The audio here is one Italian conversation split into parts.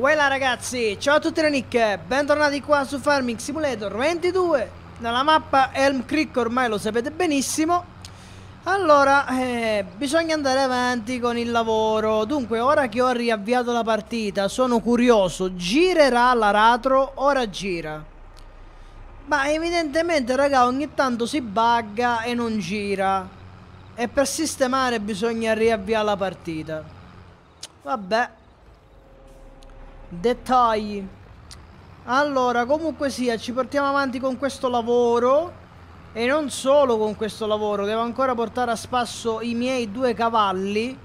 Voilà ragazzi, ciao a tutti da Nick, bentornati qua su Farming Simulator 22 Nella mappa Elm Creek ormai lo sapete benissimo Allora, eh, bisogna andare avanti con il lavoro Dunque, ora che ho riavviato la partita, sono curioso Girerà l'aratro? Ora gira Ma evidentemente raga, ogni tanto si bugga e non gira E per sistemare bisogna riavviare la partita Vabbè Dettagli. Allora, comunque sia, ci portiamo avanti con questo lavoro. E non solo con questo lavoro, devo ancora portare a spasso i miei due cavalli.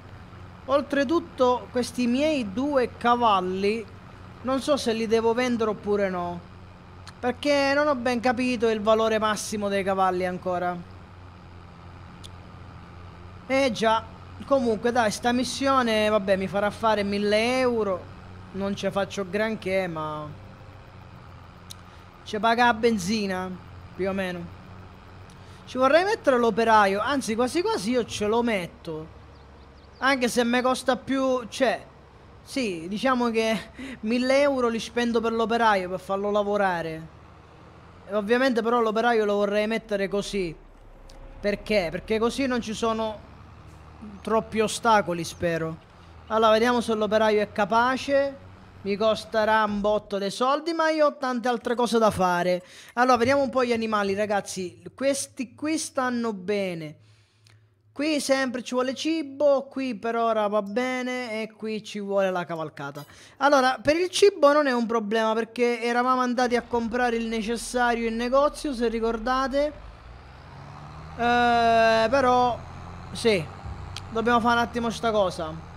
Oltretutto, questi miei due cavalli, non so se li devo vendere oppure no. Perché non ho ben capito il valore massimo dei cavalli ancora. Eh già, comunque dai, sta missione, vabbè, mi farà fare 1000 euro non ci faccio granché, ma... Ci paga la benzina, più o meno. Ci vorrei mettere l'operaio, anzi quasi quasi io ce lo metto. Anche se mi costa più... cioè... Sì, diciamo che 1000 euro li spendo per l'operaio, per farlo lavorare. E ovviamente però l'operaio lo vorrei mettere così. Perché? Perché così non ci sono troppi ostacoli, spero. Allora, vediamo se l'operaio è capace mi costerà un botto dei soldi, ma io ho tante altre cose da fare. Allora, vediamo un po' gli animali, ragazzi. Questi qui stanno bene. Qui sempre ci vuole cibo, qui per ora va bene e qui ci vuole la cavalcata. Allora, per il cibo non è un problema perché eravamo andati a comprare il necessario in negozio, se ricordate. Eh, però, sì, dobbiamo fare un attimo sta cosa.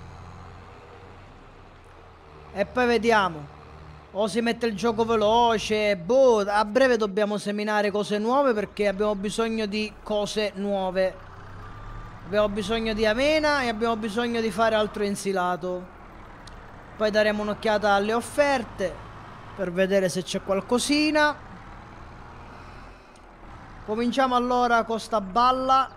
E poi vediamo. O si mette il gioco veloce, boh, a breve dobbiamo seminare cose nuove perché abbiamo bisogno di cose nuove. Abbiamo bisogno di avena e abbiamo bisogno di fare altro insilato. Poi daremo un'occhiata alle offerte per vedere se c'è qualcosina. Cominciamo allora con sta balla.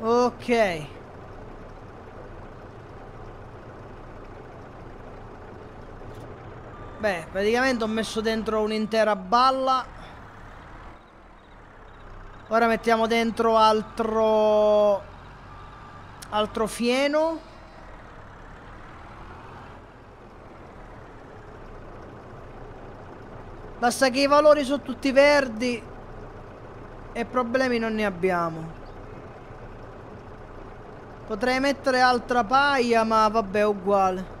Ok. Beh, praticamente ho messo dentro un'intera balla. Ora mettiamo dentro altro... Altro fieno. Basta che i valori sono tutti verdi e problemi non ne abbiamo. Potrei mettere altra paia, ma vabbè, uguale.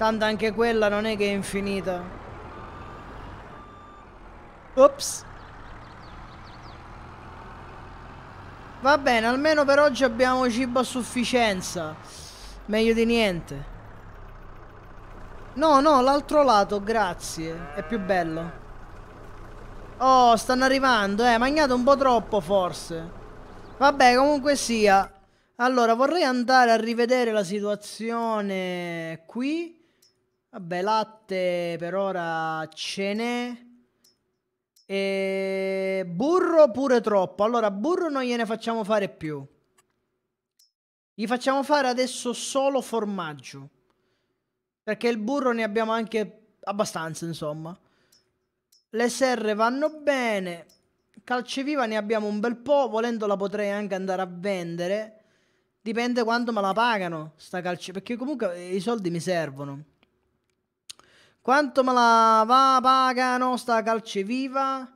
Tanto anche quella non è che è infinita. Ops. Va bene, almeno per oggi abbiamo cibo a sufficienza. Meglio di niente. No, no, l'altro lato, grazie. È più bello. Oh, stanno arrivando, eh. Magnate un po' troppo, forse. Vabbè, comunque sia. Allora, vorrei andare a rivedere la situazione qui. Vabbè, latte per ora ce n'è. E burro pure troppo. Allora, burro non gliene facciamo fare più. Gli facciamo fare adesso solo formaggio. Perché il burro ne abbiamo anche abbastanza, insomma. Le serre vanno bene. Calceviva ne abbiamo un bel po'. Volendo la potrei anche andare a vendere. Dipende quanto me la pagano sta calce. Perché comunque i soldi mi servono. Quanto me la va paga nostra calce viva?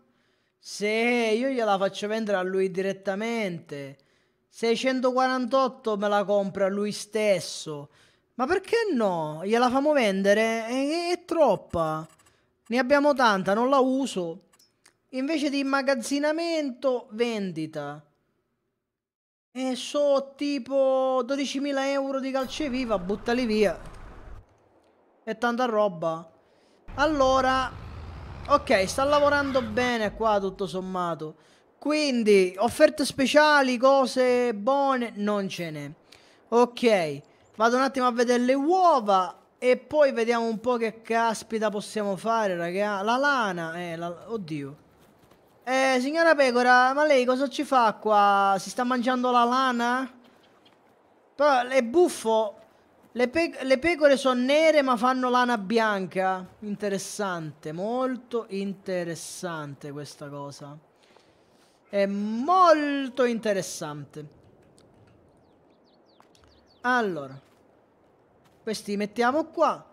Se io gliela faccio vendere a lui direttamente. 648 me la compra lui stesso. Ma perché no? Gliela famo vendere? È, è troppa. Ne abbiamo tanta, non la uso. Invece di immagazzinamento, vendita. E so tipo 12.000 euro di calce viva, buttali via. È tanta roba. Allora, ok, sta lavorando bene qua tutto sommato. Quindi, offerte speciali, cose buone, non ce n'è. Ok, vado un attimo a vedere le uova e poi vediamo un po' che caspita possiamo fare, raga. La lana, eh, la... oddio. Eh, signora Pecora, ma lei cosa ci fa qua? Si sta mangiando la lana? Però è buffo le, pe le pecore sono nere ma fanno lana bianca. Interessante, molto interessante questa cosa. È molto interessante. Allora, questi li mettiamo qua.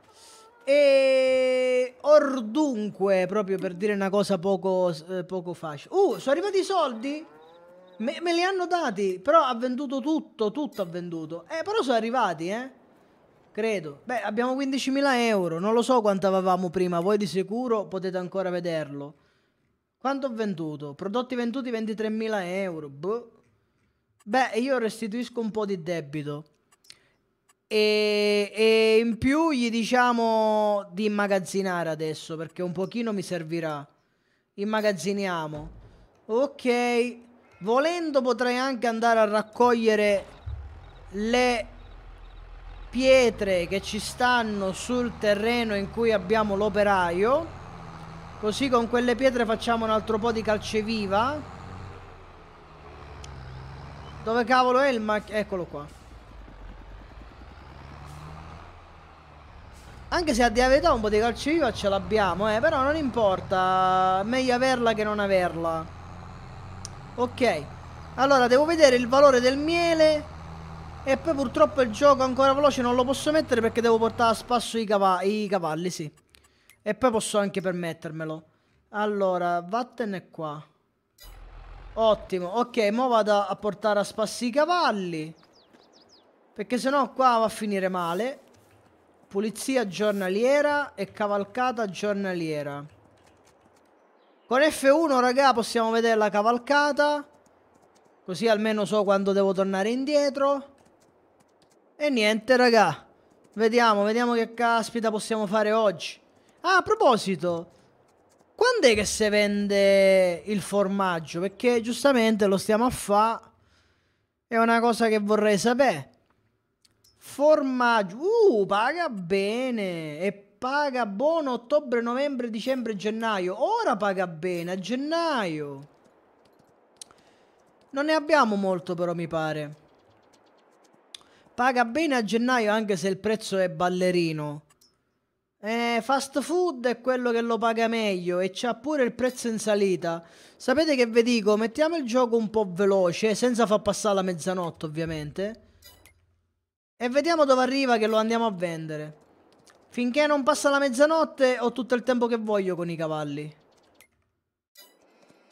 E ordunque, proprio per dire una cosa poco, eh, poco facile. Uh, sono arrivati i soldi? Me, me, li hanno dati, però ha venduto tutto, tutto ha venduto. Eh, però sono arrivati, eh. Credo. Beh, abbiamo 15.000 euro. Non lo so quanto avevamo prima. Voi di sicuro potete ancora vederlo. Quanto ho venduto? Prodotti venduti 23.000 euro. Boh. Beh, io restituisco un po' di debito. E, e, in più gli diciamo di immagazzinare adesso perché un pochino mi servirà. Immagazziniamo. Ok. Volendo potrei anche andare a raccogliere le pietre che ci stanno sul terreno in cui abbiamo l'operaio così con quelle pietre facciamo un altro po' di calceviva dove cavolo è il mac... eccolo qua anche se a dire verità un po' di calceviva ce l'abbiamo eh però non importa meglio averla che non averla ok allora devo vedere il valore del miele e poi purtroppo il gioco ancora veloce non lo posso mettere perché devo portare a spasso i, cava i cavalli, sì. E poi posso anche permettermelo. Allora, vattene qua. Ottimo. Ok, mo vado a portare a spasso i cavalli. Perché sennò qua va a finire male. Pulizia giornaliera e cavalcata giornaliera. Con F1, raga, possiamo vedere la cavalcata. Così almeno so quando devo tornare indietro. E niente, raga. Vediamo, vediamo che caspita possiamo fare oggi. Ah, a proposito, quando è che si vende il formaggio? Perché giustamente lo stiamo a fare. È una cosa che vorrei sapere. Formaggio. Uh, paga bene. E paga buono ottobre, novembre, dicembre, gennaio. Ora paga bene, a gennaio. Non ne abbiamo molto però, mi pare. Paga bene a gennaio anche se il prezzo è ballerino. Eh, fast food è quello che lo paga meglio e c'ha pure il prezzo in salita. Sapete che vi dico? Mettiamo il gioco un po' veloce, senza far passare la mezzanotte ovviamente. E vediamo dove arriva che lo andiamo a vendere. Finché non passa la mezzanotte ho tutto il tempo che voglio con i cavalli.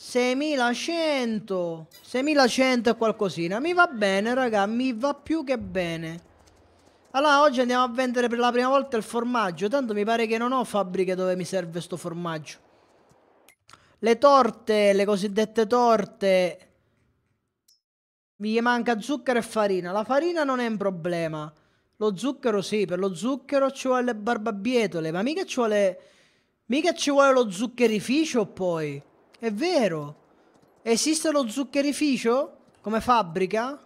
6100 6100 e qualcosina Mi va bene raga Mi va più che bene Allora oggi andiamo a vendere per la prima volta il formaggio Tanto mi pare che non ho fabbriche dove mi serve sto formaggio Le torte Le cosiddette torte Mi manca zucchero e farina La farina non è un problema Lo zucchero sì Per lo zucchero ci vuole le barbabietole Ma mica ci vuole Mica ci vuole lo zuccherificio poi è vero. Esiste lo zuccherificio? Come fabbrica?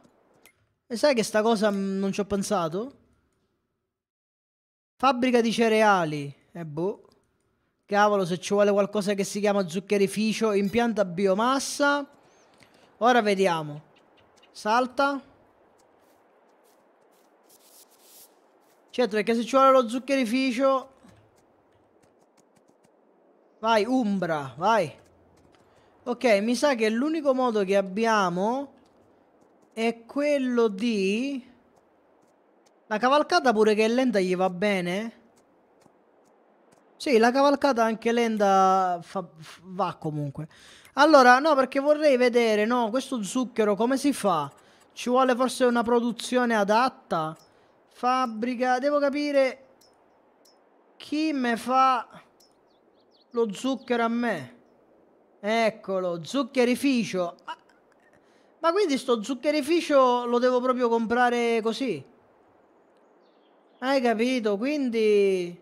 E sai che sta cosa non ci ho pensato? Fabbrica di cereali. E boh. Cavolo, se ci vuole qualcosa che si chiama zuccherificio, impianta biomassa. Ora vediamo. Salta. Certo, perché se ci vuole lo zuccherificio... Vai, Umbra, vai. Ok, mi sa che l'unico modo che abbiamo è quello di... La cavalcata pure che è lenta gli va bene? Sì, la cavalcata anche lenta fa... va comunque. Allora, no, perché vorrei vedere, no, questo zucchero come si fa? Ci vuole forse una produzione adatta? Fabbrica, devo capire chi me fa lo zucchero a me. Eccolo, zuccherificio. Ah, ma quindi sto zuccherificio lo devo proprio comprare così? Hai capito? Quindi...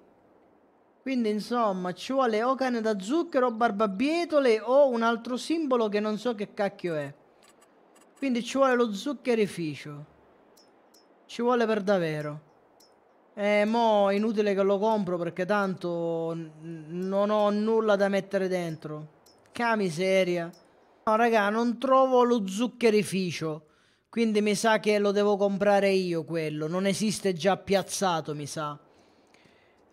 Quindi insomma ci vuole o cane da zucchero o barbabietole o un altro simbolo che non so che cacchio è. Quindi ci vuole lo zuccherificio. Ci vuole per davvero. E eh, mo è inutile che lo compro perché tanto non ho nulla da mettere dentro. Ca miseria. No, raga, non trovo lo zuccherificio. Quindi mi sa che lo devo comprare io quello. Non esiste già piazzato, mi sa.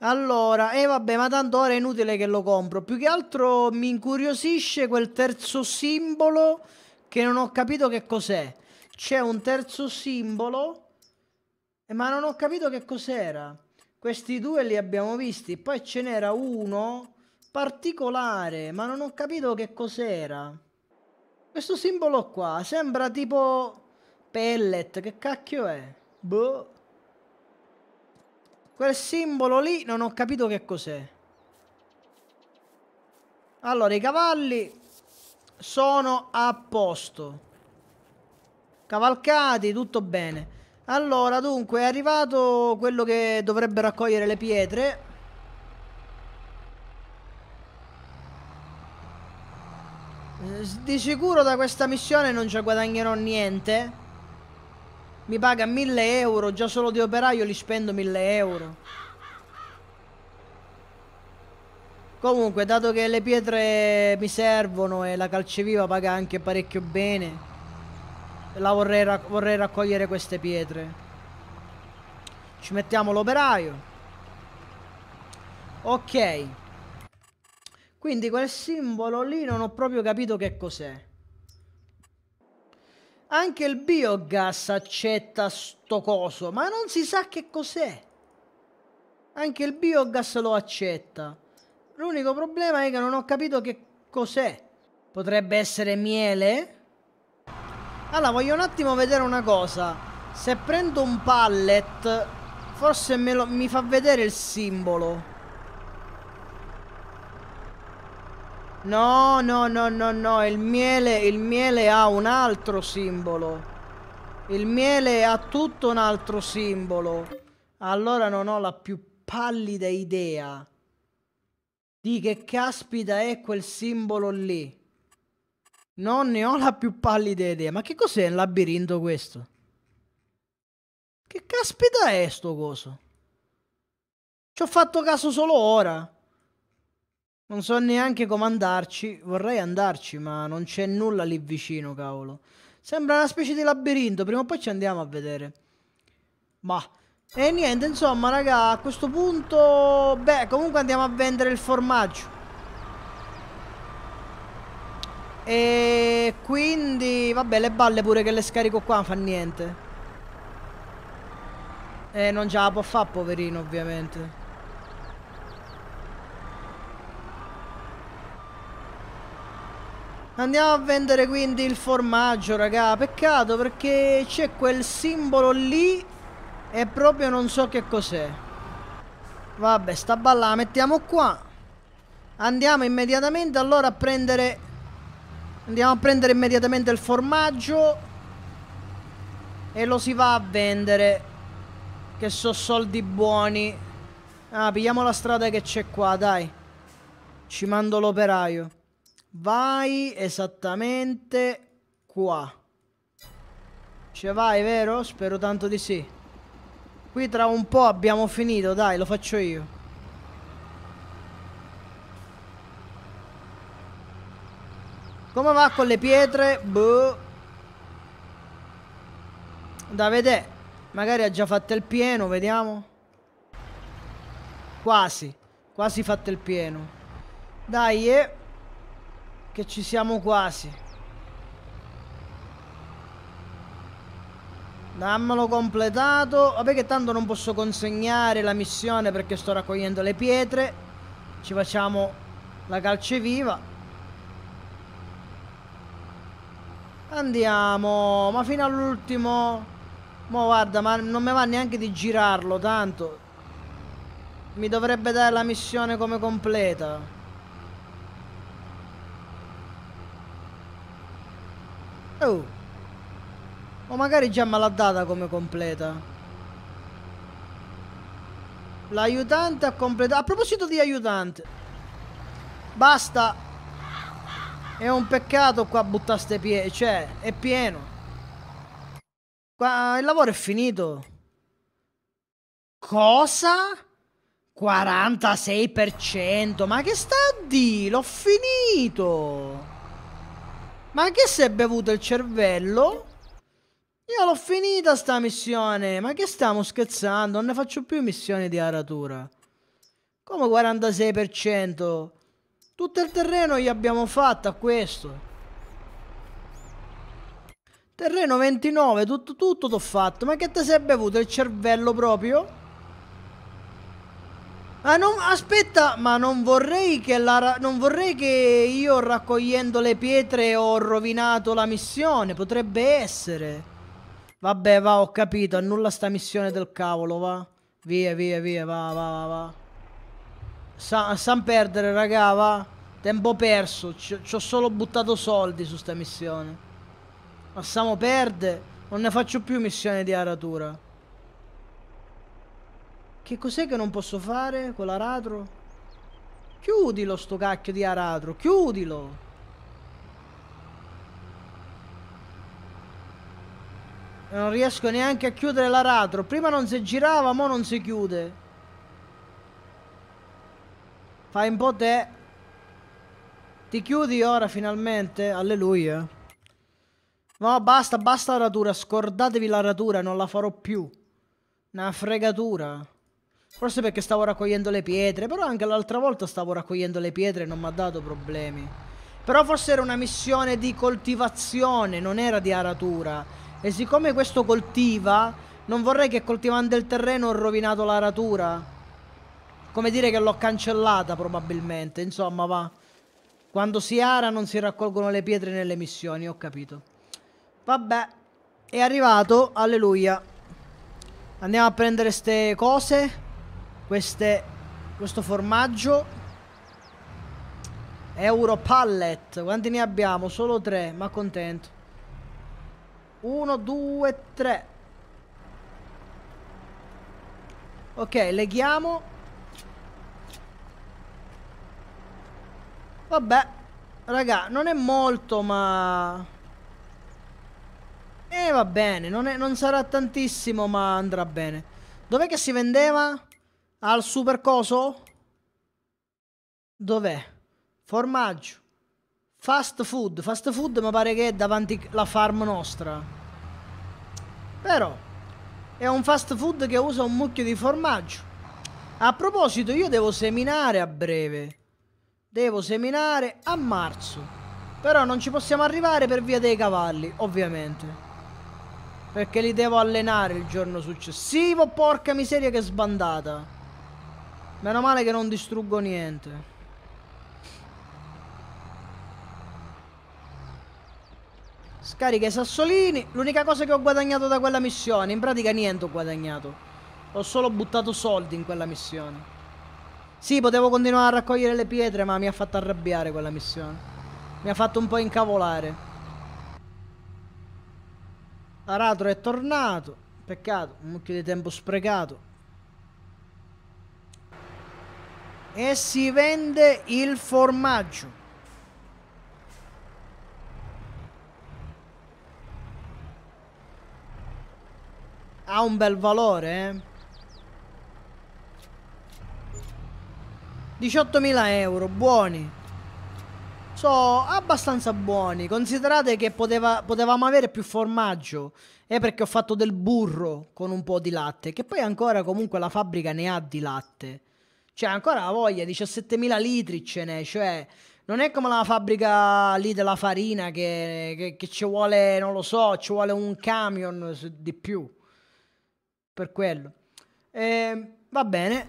Allora, e eh vabbè, ma tanto ora è inutile che lo compro. Più che altro mi incuriosisce quel terzo simbolo che non ho capito che cos'è. C'è un terzo simbolo, eh, ma non ho capito che cos'era. Questi due li abbiamo visti. Poi ce n'era uno particolare, ma non ho capito che cos'era. Questo simbolo qua sembra tipo pellet, che cacchio è? Boh. Quel simbolo lì non ho capito che cos'è. Allora, i cavalli sono a posto. Cavalcati, tutto bene. Allora, dunque, è arrivato quello che dovrebbe raccogliere le pietre. Di sicuro da questa missione non ci guadagnerò niente. Mi paga 1000 euro, già solo di operaio li spendo 1000 euro. Comunque, dato che le pietre mi servono e la calceviva paga anche parecchio bene, la vorrei, rac vorrei raccogliere queste pietre. Ci mettiamo l'operaio. Ok. Quindi quel simbolo lì non ho proprio capito che cos'è. Anche il biogas accetta sto coso, ma non si sa che cos'è. Anche il biogas lo accetta. L'unico problema è che non ho capito che cos'è. Potrebbe essere miele? Allora, voglio un attimo vedere una cosa. Se prendo un pallet, forse lo, mi fa vedere il simbolo. No, no, no, no, no, il miele, il miele ha un altro simbolo. Il miele ha tutto un altro simbolo. Allora non ho la più pallida idea di che caspita è quel simbolo lì. Non ne ho la più pallida idea. Ma che cos'è il labirinto questo? Che caspita è sto coso? Ci ho fatto caso solo ora. Non so neanche come andarci. Vorrei andarci, ma non c'è nulla lì vicino, cavolo. Sembra una specie di labirinto. Prima o poi ci andiamo a vedere. Ma... E niente, insomma, raga, a questo punto... Beh, comunque andiamo a vendere il formaggio. E quindi... Vabbè, le balle pure che le scarico qua non fa niente. E non ce la può fare, poverino, ovviamente. Andiamo a vendere quindi il formaggio, raga. Peccato perché c'è quel simbolo lì e proprio non so che cos'è. Vabbè, sta balla la mettiamo qua. Andiamo immediatamente allora a prendere... Andiamo a prendere immediatamente il formaggio e lo si va a vendere. Che so soldi buoni. Ah, pigliamo la strada che c'è qua, dai. Ci mando l'operaio. Vai esattamente qua. Ce vai, vero? Spero tanto di sì. Qui tra un po' abbiamo finito, dai, lo faccio io. Come va con le pietre? Boh. Da vedere. Magari ha già fatto il pieno, vediamo. Quasi. Quasi fatto il pieno. Dai, eh che ci siamo quasi. Dammelo completato. Vabbè che tanto non posso consegnare la missione perché sto raccogliendo le pietre. Ci facciamo la calce viva. Andiamo, ma fino all'ultimo... Mo guarda, ma non mi va neanche di girarlo tanto. Mi dovrebbe dare la missione come completa. Oh. O magari già me l'ha data come completa. L'aiutante ha completato... A proposito di aiutante. Basta. È un peccato qua buttaste piede. Cioè, è pieno. Qua il lavoro è finito. Cosa? 46%? Ma che sta a dire? L'ho finito! Ma che si è bevuto il cervello? Io l'ho finita sta missione. Ma che stiamo scherzando? Non ne faccio più missioni di aratura. Come 46%? Tutto il terreno gli abbiamo fatto a questo. Terreno 29, tutto tutto t'ho fatto. Ma che ti sei bevuto il cervello proprio? Ah, non, aspetta, ma non vorrei, la, non vorrei, che io raccogliendo le pietre ho rovinato la missione. Potrebbe essere. Vabbè, va, ho capito. Annulla sta missione del cavolo, va. Via, via, via, va, va, va. Sa, san perdere, raga, va. Tempo perso. Ci ho solo buttato soldi su sta missione. Passiamo perde. Non ne faccio più missione di aratura. Che cos'è che non posso fare con l'aratro? Chiudilo sto cacchio di aratro, chiudilo! Non riesco neanche a chiudere l'aratro. Prima non si girava, mo non si chiude. Fai un po' te. Ti chiudi ora finalmente. Alleluia. No, basta, basta l'aratura, Scordatevi l'aratura, non la farò più. Una fregatura. Forse perché stavo raccogliendo le pietre, però anche l'altra volta stavo raccogliendo le pietre e non mi ha dato problemi. Però forse era una missione di coltivazione, non era di aratura. E siccome questo coltiva, non vorrei che coltivando il terreno ho rovinato l'aratura. Come dire che l'ho cancellata probabilmente, insomma va. Quando si ara non si raccolgono le pietre nelle missioni, ho capito. Vabbè, è arrivato, alleluia. Andiamo a prendere ste cose queste, questo formaggio. Euro pallet. Quanti ne abbiamo? Solo tre, ma contento. Uno, due, tre. Ok, leghiamo. Vabbè. Raga, non è molto, ma... E eh, va bene, non, è, non sarà tantissimo, ma andrà bene. Dov'è che si vendeva? al super coso? Dov'è? Formaggio. Fast food. Fast food mi pare che è davanti alla farm nostra. Però è un fast food che usa un mucchio di formaggio. A proposito, io devo seminare a breve. Devo seminare a marzo. Però non ci possiamo arrivare per via dei cavalli, ovviamente. Perché li devo allenare il giorno successivo. Porca miseria che sbandata. Meno male che non distruggo niente. Scarica i sassolini. L'unica cosa che ho guadagnato da quella missione, in pratica niente ho guadagnato. Ho solo buttato soldi in quella missione. Sì, potevo continuare a raccogliere le pietre, ma mi ha fatto arrabbiare quella missione. Mi ha fatto un po' incavolare. Aratro è tornato. Peccato, un mucchio di tempo sprecato. e si vende il formaggio. Ha un bel valore, eh? 18.000 euro, buoni. So, abbastanza buoni. Considerate che poteva, potevamo avere più formaggio. E perché ho fatto del burro con un po' di latte. Che poi ancora comunque la fabbrica ne ha di latte. Cioè, ancora la voglia, 17.000 litri ce n'è, cioè... Non è come la fabbrica lì della farina che, che, che ci vuole, non lo so, ci vuole un camion di più. Per quello. Eh, va bene.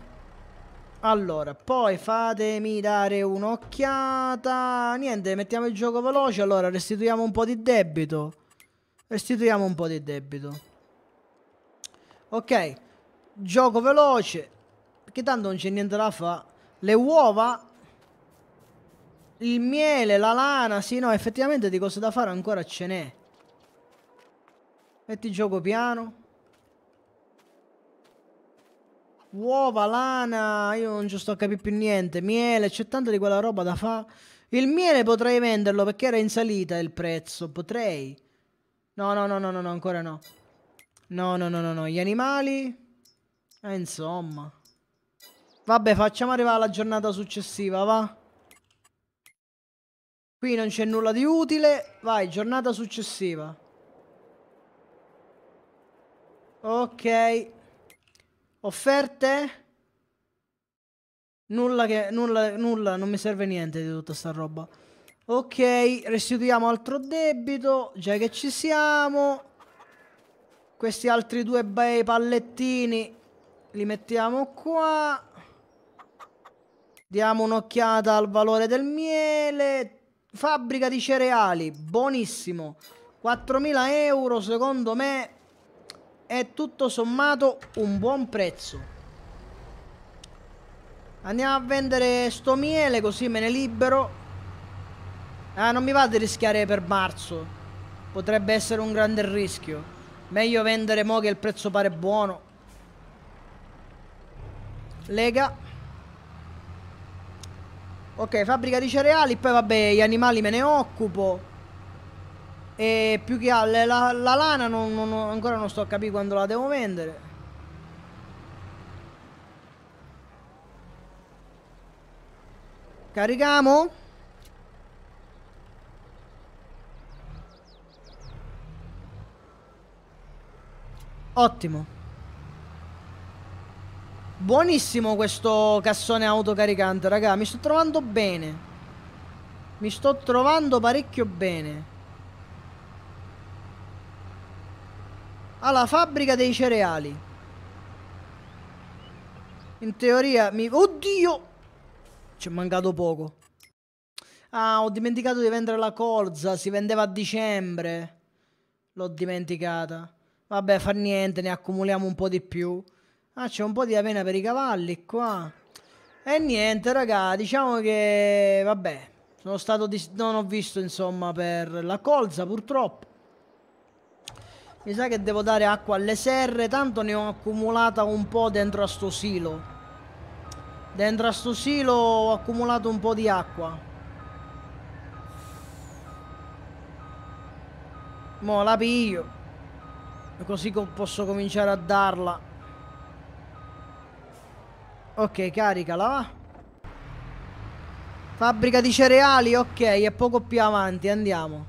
Allora, poi fatemi dare un'occhiata. Niente, mettiamo il gioco veloce. Allora, restituiamo un po' di debito. Restituiamo un po' di debito. Ok, gioco veloce. Perché tanto non c'è niente da fare. Le uova, il miele, la lana. Sì, no, effettivamente di cose da fare ancora ce n'è. Metti gioco piano. Uova, lana, io non ci sto a capire più niente. Miele, c'è tanta di quella roba da fare. Il miele potrei venderlo perché era in salita il prezzo. Potrei. No, no, no, no, no, ancora no. No, no, no, no, no. Gli animali? Eh, insomma. Vabbè, facciamo arrivare alla giornata successiva, va? Qui non c'è nulla di utile. Vai, giornata successiva. Ok. Offerte? Nulla che... Nulla, nulla, non mi serve niente di tutta sta roba. Ok, restituiamo altro debito, già che ci siamo. Questi altri due bei pallettini li mettiamo qua. Diamo un'occhiata al valore del miele. Fabbrica di cereali, buonissimo. 4.000 euro secondo me è tutto sommato un buon prezzo. Andiamo a vendere sto miele così me ne libero. Ah, non mi va di rischiare per marzo. Potrebbe essere un grande rischio. Meglio vendere mo che il prezzo pare buono. Lega. Ok, fabbrica di cereali, poi vabbè, gli animali me ne occupo. E più che altro, la, la, lana non, non, ancora non sto a capire quando la devo vendere. Carichiamo. Ottimo. Buonissimo questo cassone autocaricante, raga. Mi sto trovando bene. Mi sto trovando parecchio bene. Alla fabbrica dei cereali. In teoria mi... Oddio! Ci è mancato poco. Ah, ho dimenticato di vendere la colza. Si vendeva a dicembre. L'ho dimenticata. Vabbè, fa niente, ne accumuliamo un po' di più. Ah, c'è un po' di avena per i cavalli qua. E niente, raga, diciamo che... Vabbè, sono stato... Dis... Non ho visto, insomma, per la colza, purtroppo. Mi sa che devo dare acqua alle serre, tanto ne ho accumulata un po' dentro a sto silo. Dentro a sto silo ho accumulato un po' di acqua. Mo la piglio. Così posso cominciare a darla. Ok, caricala. Fabbrica di cereali, ok, è poco più avanti, andiamo.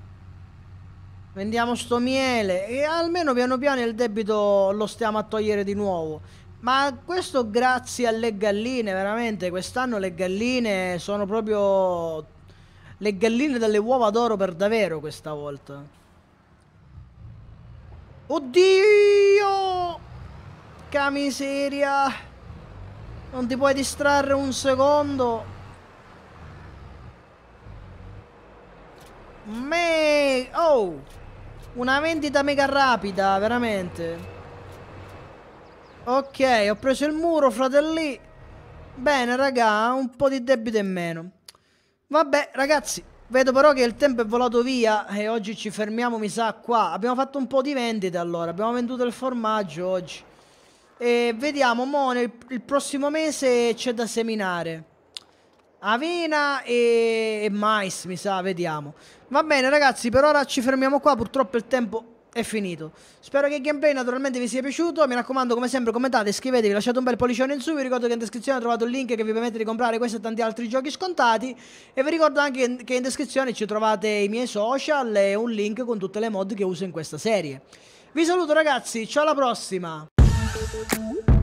Vendiamo sto miele e almeno piano piano il debito lo stiamo a togliere di nuovo. Ma questo grazie alle galline, veramente, quest'anno le galline sono proprio le galline delle uova d'oro per davvero questa volta. Oddio! Che miseria! Non ti puoi distrarre un secondo. Me... Oh! Una vendita mega rapida, veramente. Ok, ho preso il muro, fratelli. Bene, raga, un po' di debito in meno. Vabbè, ragazzi, vedo però che il tempo è volato via e oggi ci fermiamo, mi sa, qua. Abbiamo fatto un po' di vendita allora, abbiamo venduto il formaggio oggi. E vediamo, mo nel, il prossimo mese c'è da seminare. Avena e, e mais, mi sa, vediamo. Va bene ragazzi, per ora ci fermiamo qua, purtroppo il tempo è finito. Spero che il gameplay naturalmente vi sia piaciuto. Mi raccomando, come sempre, commentate, iscrivetevi, lasciate un bel pollicione in su. Vi ricordo che in descrizione trovate un link che vi permette di comprare questo e tanti altri giochi scontati. E vi ricordo anche che in descrizione ci trovate i miei social e un link con tutte le mod che uso in questa serie. Vi saluto ragazzi, ciao alla prossima! Música